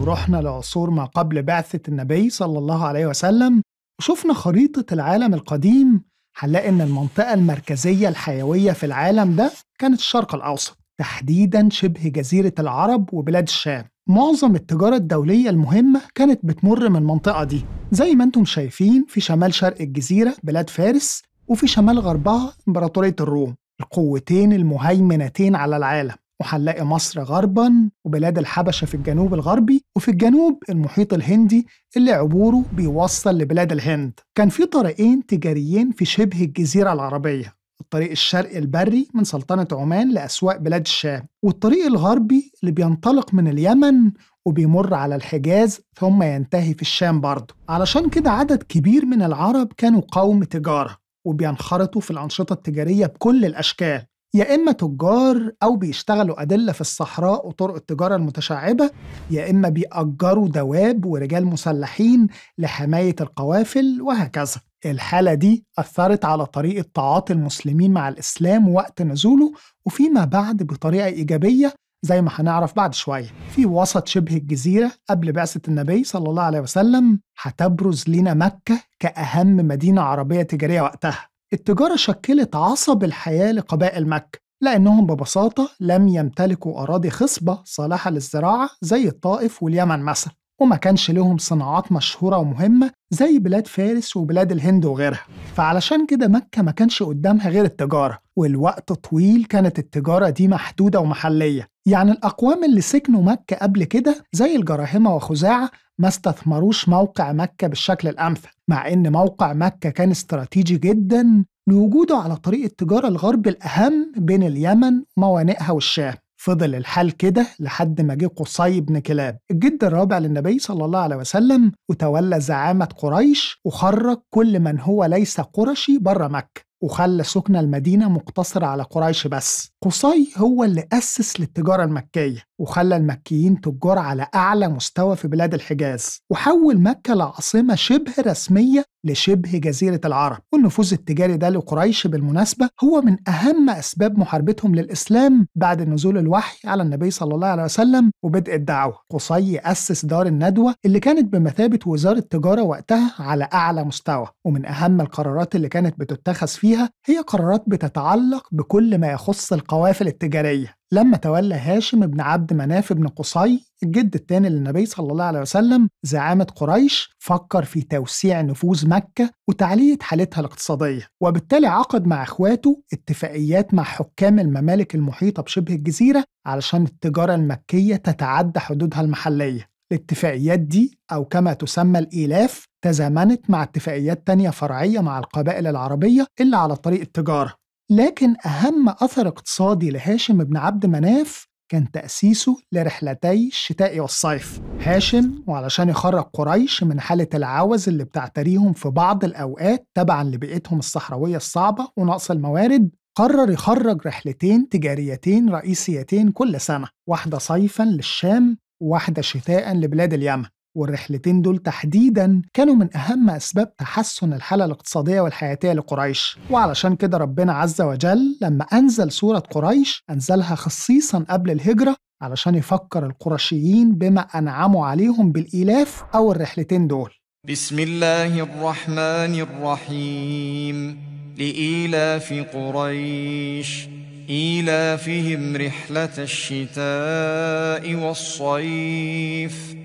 لو رحنا لعصور ما قبل بعثة النبي صلى الله عليه وسلم وشفنا خريطة العالم القديم هنلاقي إن المنطقة المركزية الحيوية في العالم ده كانت الشرق الأوسط تحديدا شبه جزيرة العرب وبلاد الشام معظم التجارة الدولية المهمة كانت بتمر من المنطقة دي زي ما انتم شايفين في شمال شرق الجزيرة بلاد فارس وفي شمال غربها إمبراطورية الروم القوتين المهيمنتين على العالم وهنلاقي مصر غربا وبلاد الحبشة في الجنوب الغربي وفي الجنوب المحيط الهندي اللي عبوره بيوصل لبلاد الهند كان في طريقين تجاريين في شبه الجزيرة العربية الطريق الشرقي البري من سلطنة عمان لأسواق بلاد الشام والطريق الغربي اللي بينطلق من اليمن وبيمر على الحجاز ثم ينتهي في الشام برضه علشان كده عدد كبير من العرب كانوا قوم تجارة وبينخرطوا في الأنشطة التجارية بكل الأشكال يا إما تجار أو بيشتغلوا أدلة في الصحراء وطرق التجارة المتشعبة يا إما بيأجروا دواب ورجال مسلحين لحماية القوافل وهكذا الحالة دي أثرت على طريقة تعاطي المسلمين مع الإسلام وقت نزوله وفيما بعد بطريقة إيجابية زي ما هنعرف بعد شوية في وسط شبه الجزيرة قبل بعثة النبي صلى الله عليه وسلم هتبرز لنا مكة كأهم مدينة عربية تجارية وقتها التجارة شكلت عصب الحياة لقبائل مكة لأنهم ببساطة لم يمتلكوا أراضي خصبة صالحة للزراعة زي الطائف واليمن مثلا وما كانش لهم صناعات مشهورة ومهمة زي بلاد فارس وبلاد الهند وغيرها فعلشان كده مكة ما كانش قدامها غير التجارة والوقت طويل كانت التجارة دي محدودة ومحلية يعني الأقوام اللي سكنوا مكة قبل كده زي الجراهمة وخزاعة ما استثمروش موقع مكة بالشكل الأمثل مع إن موقع مكة كان استراتيجي جدا لوجوده على طريق التجارة الغرب الأهم بين اليمن وموانئها والشام فضل الحال كده لحد ما جه قصي بن كلاب الجد الرابع للنبي صلى الله عليه وسلم وتولى زعامة قريش وخرج كل من هو ليس قرشي بره مكة وخلى سكن المدينة مقتصر على قريش بس قصي هو اللي أسس للتجارة المكية وخلى المكيين تجار على أعلى مستوى في بلاد الحجاز وحول مكة لعاصمة شبه رسمية لشبه جزيرة العرب والنفوذ التجاري ده لقريش بالمناسبة هو من أهم أسباب محاربتهم للإسلام بعد نزول الوحي على النبي صلى الله عليه وسلم وبدء الدعوة قصي أسس دار الندوة اللي كانت بمثابة وزارة التجارة وقتها على أعلى مستوى ومن أهم القرارات اللي كانت بتتخذ فيها هي قرارات بتتعلق بكل ما يخص القوافل التجارية لما تولى هاشم بن عبد مناف بن قصي الجد الثاني للنبي صلى الله عليه وسلم زعامة قريش فكر في توسيع نفوذ مكة وتعلية حالتها الاقتصادية وبالتالي عقد مع اخواته اتفاقيات مع حكام الممالك المحيطة بشبه الجزيرة علشان التجارة المكية تتعدى حدودها المحلية الاتفاقيات دي أو كما تسمى الإيلاف تزامنت مع اتفاقيات تانية فرعية مع القبائل العربية اللي على طريق التجارة لكن أهم أثر اقتصادي لهاشم بن عبد مناف كان تأسيسه لرحلتي الشتاء والصيف هاشم وعلشان يخرج قريش من حالة العوز اللي بتعتريهم في بعض الأوقات تبعا لبيئتهم الصحراوية الصعبة ونقص الموارد قرر يخرج رحلتين تجاريتين رئيسيتين كل سنة واحدة صيفا للشام وواحدة شتاء لبلاد اليمن والرحلتين دول تحديدا كانوا من أهم أسباب تحسن الحالة الاقتصادية والحياتية لقريش وعلشان كده ربنا عز وجل لما أنزل سورة قريش أنزلها خصيصا قبل الهجرة علشان يفكر القرشيين بما أنعموا عليهم بالإيلاف أو الرحلتين دول بسم الله الرحمن الرحيم لإيلاف قريش إيلافهم رحلة الشتاء والصيف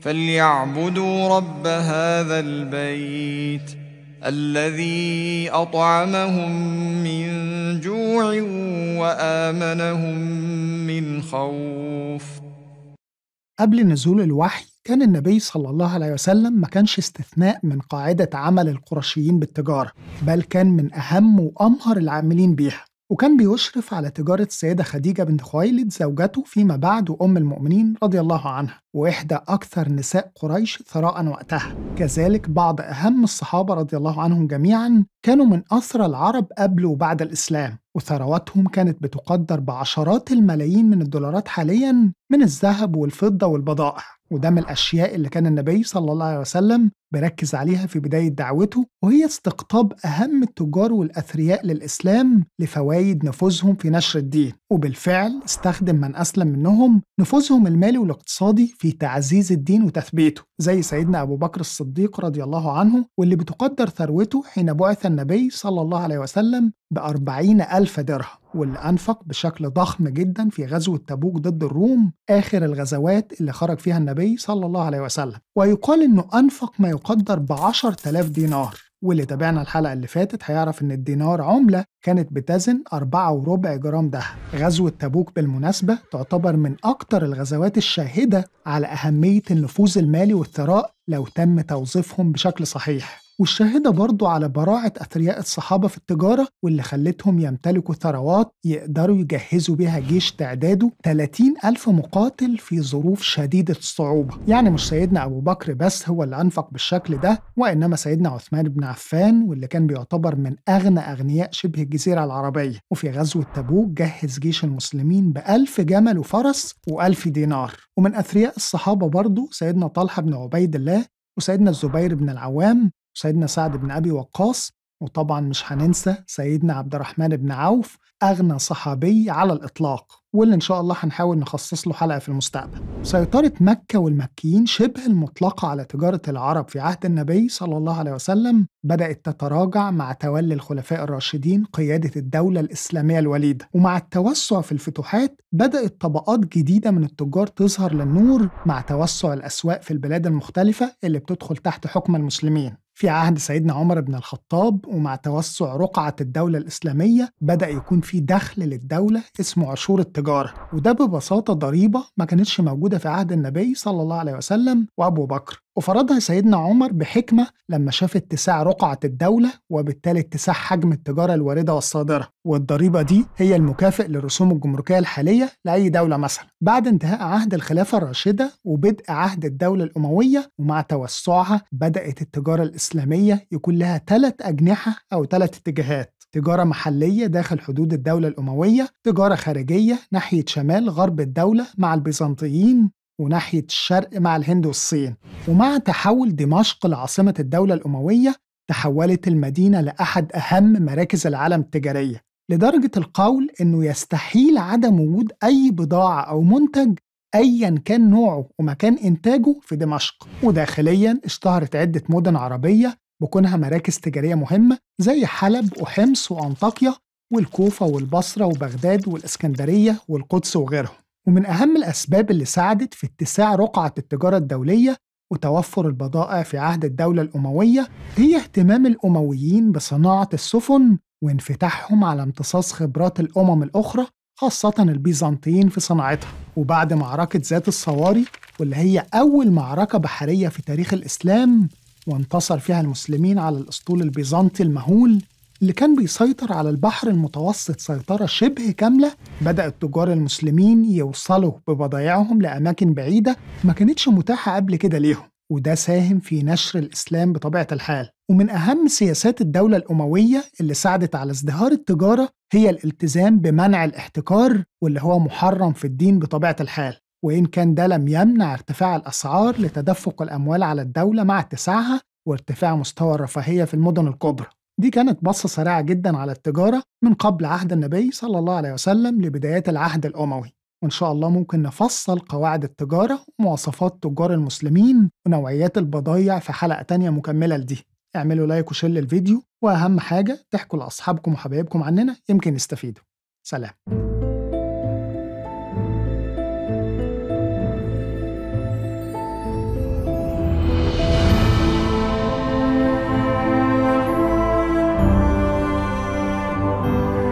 فليعبدوا رب هذا البيت الذي أطعمهم من جوع وآمنهم من خوف قبل نزول الوحي كان النبي صلى الله عليه وسلم ما كانش استثناء من قاعدة عمل القرشيين بالتجارة بل كان من أهم وأمهر العاملين بيها وكان بيشرف على تجارة السيدة خديجة بنت خويلد زوجته فيما بعد وأم المؤمنين رضي الله عنها وإحدى أكثر نساء قريش ثراء وقتها كذلك بعض أهم الصحابة رضي الله عنهم جميعا كانوا من أثرى العرب قبل وبعد الإسلام وثرواتهم كانت بتقدر بعشرات الملايين من الدولارات حاليا من الذهب والفضة والبضائع وده من الأشياء اللي كان النبي صلى الله عليه وسلم بركز عليها في بداية دعوته وهي استقطاب أهم التجار والأثرياء للإسلام لفوايد نفوذهم في نشر الدين وبالفعل استخدم من أسلم منهم نفوذهم المالي والاقتصادي في تعزيز الدين وتثبيته زي سيدنا أبو بكر الصديق رضي الله عنه واللي بتقدر ثروته حين بعث النبي صلى الله عليه وسلم بأربعين ألف درهم واللي أنفق بشكل ضخم جدا في غزوة تبوك ضد الروم آخر الغزوات اللي خرج فيها النبي صلى الله عليه وسلم ويقال أنه أنفق ما يقدر بعشر تلاف دينار واللي تابعنا الحلقة اللي فاتت هيعرف إن الدينار عملة كانت بتزن أربعة وربع جرام ذهب غزوة تبوك بالمناسبة تعتبر من أكتر الغزوات الشاهدة على أهمية النفوذ المالي والثراء لو تم توظيفهم بشكل صحيح والشاهدة برضو على براعة أثرياء الصحابة في التجارة واللي خلتهم يمتلكوا ثروات يقدروا يجهزوا بها جيش تعداده 30 ألف مقاتل في ظروف شديدة الصعوبة يعني مش سيدنا أبو بكر بس هو اللي أنفق بالشكل ده وإنما سيدنا عثمان بن عفان واللي كان بيعتبر من أغنى أغنياء شبه الجزيرة العربية وفي غزوة تبوك جهز جيش المسلمين بألف جمل وفرس وألف دينار ومن أثرياء الصحابة برضو سيدنا طلحة بن عبيد الله وسيدنا الزبير بن العوام سيدنا سعد بن أبي وقاص وطبعا مش هننسى سيدنا عبد الرحمن بن عوف أغنى صحابي على الإطلاق واللي إن شاء الله هنحاول نخصص له حلقة في المستقبل سيطرة مكة والمكيين شبه المطلقة على تجارة العرب في عهد النبي صلى الله عليه وسلم بدأت تتراجع مع تولي الخلفاء الراشدين قيادة الدولة الإسلامية الوليدة ومع التوسع في الفتوحات بدأت طبقات جديدة من التجار تظهر للنور مع توسع الأسواق في البلاد المختلفة اللي بتدخل تحت حكم المسلمين في عهد سيدنا عمر بن الخطاب ومع توسع رقعة الدولة الإسلامية بدأ يكون في دخل للدولة اسمه عشور التجارة وده ببساطة ضريبة ما كانتش موجودة في عهد النبي صلى الله عليه وسلم وأبو بكر وفرضها سيدنا عمر بحكمة لما شاف اتساع رقعة الدولة وبالتالي اتساع حجم التجارة الواردة والصادرة والضريبة دي هي المكافئ للرسوم الجمركية الحالية لأي دولة مثلا بعد انتهاء عهد الخلافة الراشدة وبدء عهد الدولة الأموية ومع توسعها بدأت التجارة الإسلامية يكون لها ثلاث أجنحة أو ثلاث اتجاهات تجارة محلية داخل حدود الدولة الأموية، تجارة خارجية ناحية شمال غرب الدولة مع البيزنطيين، وناحية الشرق مع الهند والصين ومع تحول دمشق لعاصمة الدولة الأموية تحولت المدينة لأحد أهم مراكز العالم التجارية لدرجة القول إنه يستحيل عدم وجود أي بضاعة أو منتج أيا كان نوعه ومكان إنتاجه في دمشق وداخليا اشتهرت عدة مدن عربية بكونها مراكز تجارية مهمة زي حلب وحمص وأنطاكيا والكوفة والبصرة وبغداد والإسكندرية والقدس وغيرهم ومن أهم الأسباب اللي ساعدت في اتساع رقعة التجارة الدولية وتوفر البضائع في عهد الدولة الأموية هي اهتمام الأمويين بصناعة السفن وانفتاحهم على امتصاص خبرات الأمم الأخرى خاصة البيزنطيين في صناعتها وبعد معركة ذات الصواري واللي هي أول معركة بحرية في تاريخ الإسلام وانتصر فيها المسلمين على الأسطول البيزنطي المهول اللي كان بيسيطر على البحر المتوسط سيطرة شبه كاملة بدأ التجار المسلمين يوصلوا ببضايعهم لأماكن بعيدة ما كانتش متاحة قبل كده ليهم وده ساهم في نشر الإسلام بطبيعة الحال ومن أهم سياسات الدولة الأموية اللي ساعدت على ازدهار التجارة هي الالتزام بمنع الاحتكار واللي هو محرم في الدين بطبيعة الحال وإن كان ده لم يمنع ارتفاع الأسعار لتدفق الأموال على الدولة مع اتساعها وارتفاع مستوى الرفاهية في المدن الكبرى دي كانت بصة سريعة جدا على التجارة من قبل عهد النبي صلى الله عليه وسلم لبدايات العهد الأموي وإن شاء الله ممكن نفصل قواعد التجارة ومواصفات تجار المسلمين ونوعيات البضايع في حلقة تانية مكملة لدي اعملوا لايك وشير للفيديو وأهم حاجة تحكوا لأصحابكم وحبايبكم عننا يمكن يستفيدوا سلام oh.